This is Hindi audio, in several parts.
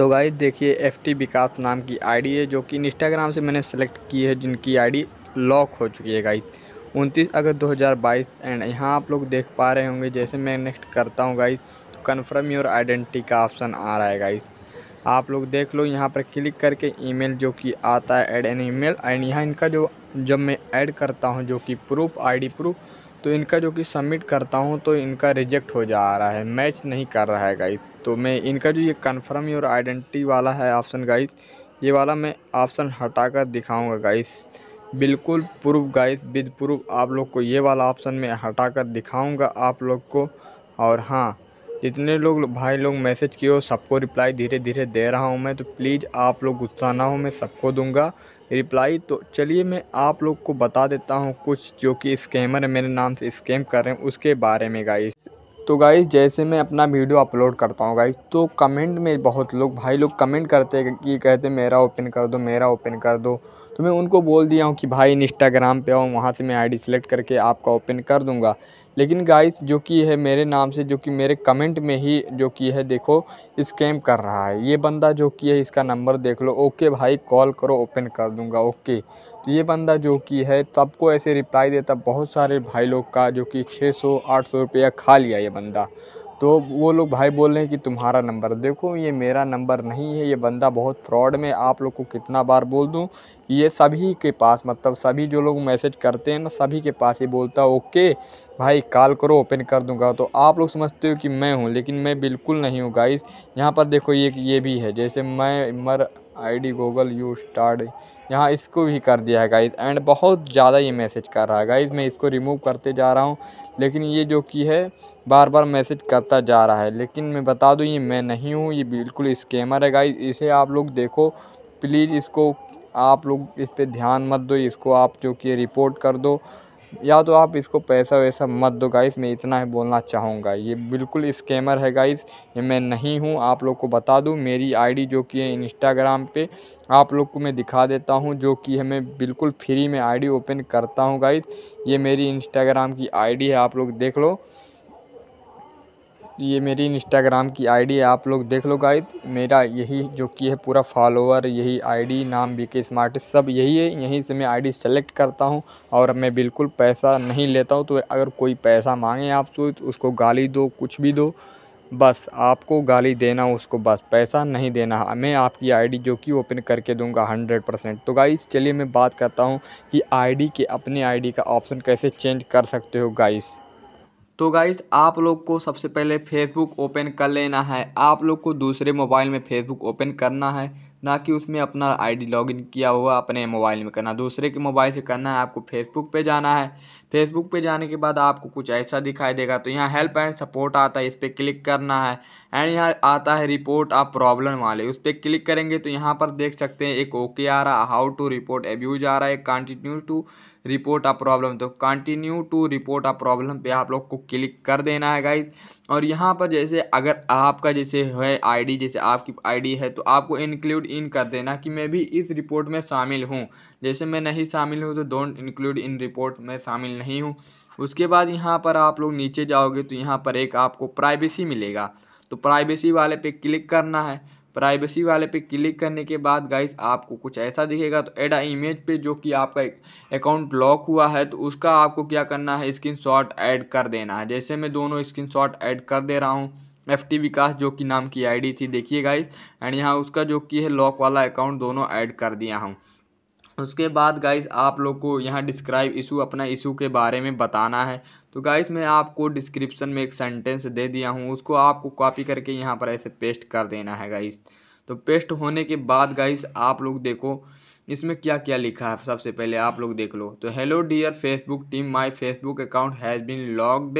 तो गाइस देखिए एफ टी विकास नाम की आईडी है जो कि इंस्टाग्राम से मैंने सेलेक्ट की है जिनकी आईडी लॉक हो चुकी है गाइस उनतीस अगस्त 2022 एंड यहाँ आप लोग देख पा रहे होंगे जैसे मैं नेक्स्ट करता हूँ गाइस तो कन्फर्म योर आइडेंटिटी का ऑप्शन आ रहा है गाइस आप लोग देख लो यहाँ पर क्लिक करके ईमेल जो कि आता है एड एन ई एंड यहाँ इनका जो जब मैं ऐड करता हूँ जो कि प्रूफ आई प्रूफ तो इनका जो कि सबमिट करता हूँ तो इनका रिजेक्ट हो जा रहा है मैच नहीं कर रहा है गाइस तो मैं इनका जो ये कन्फर्म योर आइडेंटिटी वाला है ऑप्शन गाइस ये वाला मैं ऑप्शन हटा कर दिखाऊँगा गाइस बिल्कुल प्रूफ गाइस विद प्रूफ आप लोग को ये वाला ऑप्शन मैं हटा कर दिखाऊँगा आप लोग को और हाँ जितने लोग भाई लोग मैसेज किए हो सबको रिप्लाई धीरे धीरे दे रहा हूँ मैं तो प्लीज़ आप लोग गुस्सा ना हो मैं सबको दूंगा रिप्लाई तो चलिए मैं आप लोग को बता देता हूँ कुछ जो कि स्कैमर मेरे नाम से स्कैम कर रहे हैं उसके बारे में गाइस तो गाइस जैसे मैं अपना वीडियो अपलोड करता हूँ गाइस तो कमेंट में बहुत लोग भाई लोग कमेंट करते हैं कि कहते मेरा ओपन कर दो मेरा ओपन कर दो तो मैं उनको बोल दिया हूँ कि भाई इंस्टाग्राम पे आओ वहाँ से मैं आईडी सेलेक्ट करके आपका ओपन कर दूँगा लेकिन गाइस जो कि है मेरे नाम से जो कि मेरे कमेंट में ही जो कि है देखो स्कैम कर रहा है ये बंदा जो कि है इसका नंबर देख लो ओके भाई कॉल करो ओपन कर दूँगा ओके तो ये बंदा जो कि है सबको ऐसे रिप्लाई देता बहुत सारे भाई लोग का जो कि छः सौ रुपया खा लिया ये बंदा तो वो लोग भाई बोल रहे हैं कि तुम्हारा नंबर देखो ये मेरा नंबर नहीं है ये बंदा बहुत फ्रॉड में आप लोग को कितना बार बोल दूँ ये सभी के पास मतलब सभी जो लोग मैसेज करते हैं ना सभी के पास ये बोलता है ओके भाई कॉल करो ओपन कर दूंगा तो आप लोग समझते हो कि मैं हूँ लेकिन मैं बिल्कुल नहीं हूँ गाइस यहाँ पर देखो ये ये भी है जैसे मैं मर आईडी गूगल यू स्टार्ट यहाँ इसको भी कर दिया है गाइज एंड बहुत ज़्यादा ये मैसेज कर रहा है गाइज मैं इसको रिमूव करते जा रहा हूँ लेकिन ये जो कि है बार बार मैसेज करता जा रहा है लेकिन मैं बता दूँ ये मैं नहीं हूँ ये बिल्कुल स्कैमर है गाइज इसे आप लोग देखो प्लीज़ इसको आप लोग इस पर ध्यान मत दो इसको आप जो कि रिपोर्ट कर दो या तो आप इसको पैसा वैसा मत दो गाइस मैं इतना ही बोलना चाहूँगा ये बिल्कुल स्कैमर है गाइस ये मैं नहीं हूँ आप लोग को बता दूँ मेरी आईडी जो कि है इंस्टाग्राम पे आप लोग को मैं दिखा देता हूँ जो कि है मैं बिल्कुल फ्री में आईडी ओपन करता हूँ गाइस ये मेरी इंस्टाग्राम की आईडी है आप लोग देख लो ये मेरी इंस्टाग्राम की आईडी है आप लोग देख लो गाइस मेरा यही जो कि है पूरा फॉलोअर यही आईडी नाम बीके स्मार्ट सब यही है यहीं से मैं आईडी सेलेक्ट करता हूं और मैं बिल्कुल पैसा नहीं लेता हूं तो अगर कोई पैसा मांगे आपसे तो उसको गाली दो कुछ भी दो बस आपको गाली देना उसको बस पैसा नहीं देना मैं आपकी आईडी जो कि ओपन करके दूंगा हंड्रेड परसेंट तो गाइस चलिए मैं बात करता हूँ कि आईडी के अपने आईडी का ऑप्शन कैसे चेंज कर सकते हो गाइस तो गाइस आप लोग को सबसे पहले फेसबुक ओपन कर लेना है आप लोग को दूसरे मोबाइल में फेसबुक ओपन करना है ना कि उसमें अपना आईडी लॉगिन किया हुआ अपने मोबाइल में करना दूसरे के मोबाइल से करना है आपको फेसबुक पे जाना है फेसबुक पे जाने के बाद आपको कुछ ऐसा दिखाई देगा तो यहाँ हेल्प एंड सपोर्ट आता है इस पर क्लिक करना है एंड यहाँ आता है रिपोर्ट आप प्रॉब्लम वाले उस पर क्लिक करेंगे तो यहाँ पर देख सकते हैं एक ओके आ रहा हाउ टू रिपोर्ट एब्यूज आ रहा है continue to report a problem तो continue to report a problem पे आप लोग को क्लिक कर देना है गाइज और यहाँ पर जैसे अगर आपका जैसे है आईडी जैसे आपकी आईडी है तो आपको इंक्लूड इन कर देना कि मैं भी इस रिपोर्ट में शामिल हूँ जैसे मैं नहीं शामिल हूँ तो डोंट इंक्लूड इन रिपोर्ट में शामिल नहीं हूँ उसके बाद यहाँ पर आप लोग नीचे जाओगे तो यहाँ पर एक आपको प्राइवेसी मिलेगा तो प्राइवेसी वाले पे क्लिक करना है प्राइवेसी वाले पे क्लिक करने के बाद गाइस आपको कुछ ऐसा दिखेगा तो एडा इमेज पे जो कि आपका अकाउंट लॉक हुआ है तो उसका आपको क्या करना है स्क्रीनशॉट ऐड कर देना है जैसे मैं दोनों स्क्रीनशॉट ऐड कर दे रहा हूँ एफ टी विकास जो कि नाम की आईडी थी देखिए गाइस एंड यहाँ उसका जो कि है लॉक वाला अकाउंट दोनों ऐड कर दिया हूँ उसके बाद गाइस आप लोग को यहाँ डिस्क्राइब इशू अपना इशू के बारे में बताना है तो गाइस मैं आपको डिस्क्रिप्शन में एक सेंटेंस दे दिया हूँ उसको आपको कॉपी करके यहाँ पर ऐसे पेस्ट कर देना है गाइस तो पेस्ट होने के बाद गाइस आप लोग देखो इसमें क्या क्या लिखा है सबसे पहले आप लोग देख लो तो hello dear Facebook team my Facebook account has been locked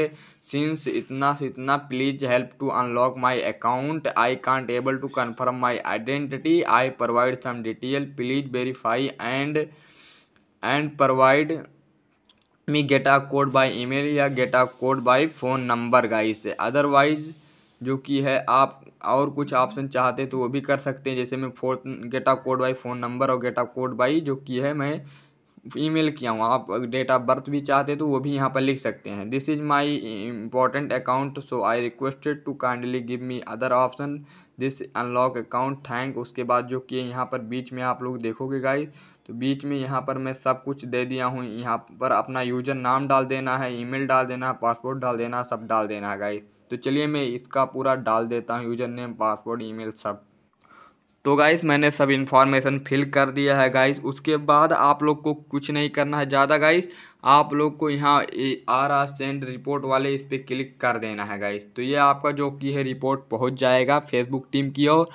since इतना से इतना please help to unlock my account I can't able to confirm my identity I provide some detail please verify and and provide me get a code by email या get a code by phone number guys otherwise जो कि है आप और कुछ ऑप्शन चाहते तो वो भी कर सकते हैं जैसे मैं fourth get of code by phone number और गेट ऑफ कोड बाई जो कि है मैं ईमेल किया हूँ आप डेट ऑफ बर्थ भी चाहते तो वो भी यहाँ पर लिख सकते हैं this is my important account so I requested to kindly give me other option this unlock account thank उसके बाद जो कि यहाँ पर बीच में आप लोग देखोगे गाइस तो बीच में यहाँ पर मैं सब कुछ दे दिया हूँ यहाँ पर अपना यूजर नाम डाल देना है ईमेल डाल देना है पासपोर्ट डाल देना सब डाल देना है गाइस तो चलिए मैं इसका पूरा डाल देता हूँ यूजर नेम पासवर्ड ईमेल सब तो गाइस मैंने सब इन्फॉर्मेशन फिल कर दिया है गाइस उसके बाद आप लोग को कुछ नहीं करना है ज़्यादा गाइस आप लोग को यहाँ आर आर सेंड रिपोर्ट वाले इस पर क्लिक कर देना है गाइस तो ये आपका जो की है रिपोर्ट पहुँच जाएगा फेसबुक टीम की ओर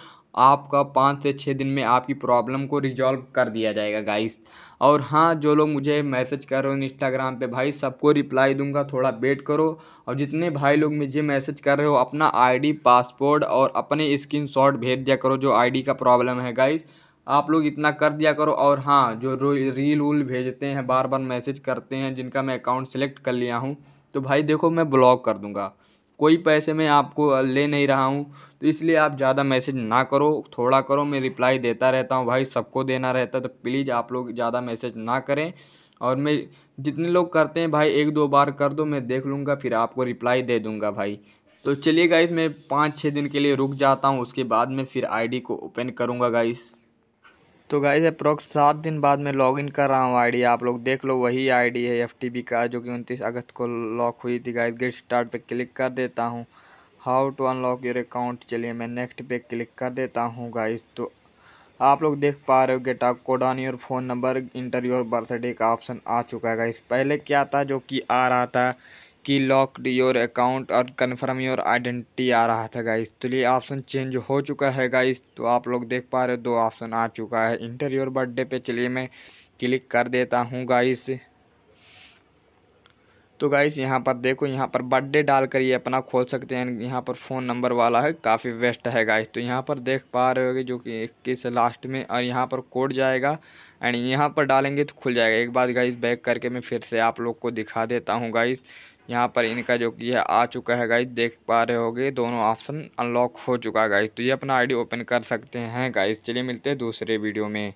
आपका पाँच से छः दिन में आपकी प्रॉब्लम को रिजॉल्व कर दिया जाएगा गाइस और हाँ जो लोग मुझे मैसेज कर रहे हो इंस्टाग्राम पे भाई सबको रिप्लाई दूंगा थोड़ा वेट करो और जितने भाई लोग मुझे मैसेज कर रहे हो अपना आईडी पासपोर्ट और अपने शॉट भेज दिया करो जो आईडी का प्रॉब्लम है गाइस आप लोग इतना कर दिया करो और हाँ जो रील उल भेजते हैं बार बार मैसेज करते हैं जिनका मैं अकाउंट सेलेक्ट कर लिया हूँ तो भाई देखो मैं ब्लॉक कर दूँगा कोई पैसे मैं आपको ले नहीं रहा हूँ तो इसलिए आप ज़्यादा मैसेज ना करो थोड़ा करो मैं रिप्लाई देता रहता हूँ भाई सबको देना रहता है तो प्लीज़ आप लोग ज़्यादा मैसेज ना करें और मैं जितने लोग करते हैं भाई एक दो बार कर दो मैं देख लूँगा फिर आपको रिप्लाई दे दूँगा भाई तो चलिए गाइस मैं पाँच छः दिन के लिए रुक जाता हूँ उसके बाद में फिर आईडी को ओपन करूँगा गाइस तो गाइज अप्रोक्स सात दिन बाद मैं लॉगिन कर रहा हूँ आईडी आप लोग देख लो वही आईडी है एफटीपी का जो कि उनतीस अगस्त को लॉक हुई थी गाइज गेट स्टार्ट पे क्लिक कर देता हूँ how to unlock your account चलिए मैं नेक्स्ट पे क्लिक कर देता हूँ गाइज तो आप लोग देख पा रहे हो गेट आप code on your phone number enter your birthday का ऑप्शन आ चुका है गाइस पहले क्या था जो कि आ रहा था कि लॉक्ड योर अकाउंट और कन्फर्म योर आइडेंटिटी आ रहा था गाइस तो ये ऑप्शन चेंज हो चुका है गाइस तो आप लोग देख पा रहे हो दो ऑप्शन आ चुका है इंटर योर बर्थडे पे चलिए मैं क्लिक कर देता हूँ गाइस तो गाइस यहाँ पर देखो यहाँ पर बर्थडे डाल कर ये अपना खोल सकते हैं यहाँ पर फ़ोन नंबर वाला है काफ़ी बेस्ट है गाइस तो यहाँ पर देख पा रहे होगे जो कि इक्कीस लास्ट में और यहाँ पर कोड जाएगा एंड यहाँ पर डालेंगे तो खुल जाएगा एक बार गाइस बैक करके मैं फिर से आप लोग को दिखा देता हूँ गाइस यहाँ पर इनका जो कि आ चुका है गाइस देख पा रहे होगे दोनों ऑप्शन अनलॉक हो चुका है गाइस तो ये अपना आई ओपन कर सकते हैं गाइस चलिए मिलते हैं दूसरे वीडियो में